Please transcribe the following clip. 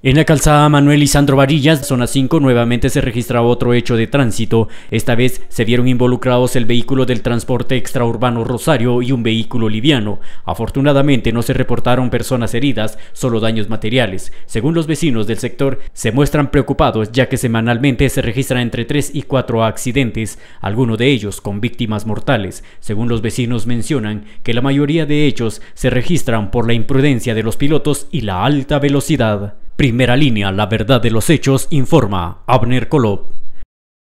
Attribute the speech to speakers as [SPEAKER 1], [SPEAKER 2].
[SPEAKER 1] En la calzada Manuel Isandro Varillas, zona 5, nuevamente se registra otro hecho de tránsito. Esta vez se vieron involucrados el vehículo del transporte extraurbano Rosario y un vehículo liviano. Afortunadamente no se reportaron personas heridas, solo daños materiales. Según los vecinos del sector, se muestran preocupados ya que semanalmente se registran entre 3 y 4 accidentes, algunos de ellos con víctimas mortales. Según los vecinos mencionan que la mayoría de hechos se registran por la imprudencia de los pilotos y la alta velocidad. Primera línea, la verdad de los hechos, informa Abner Colop.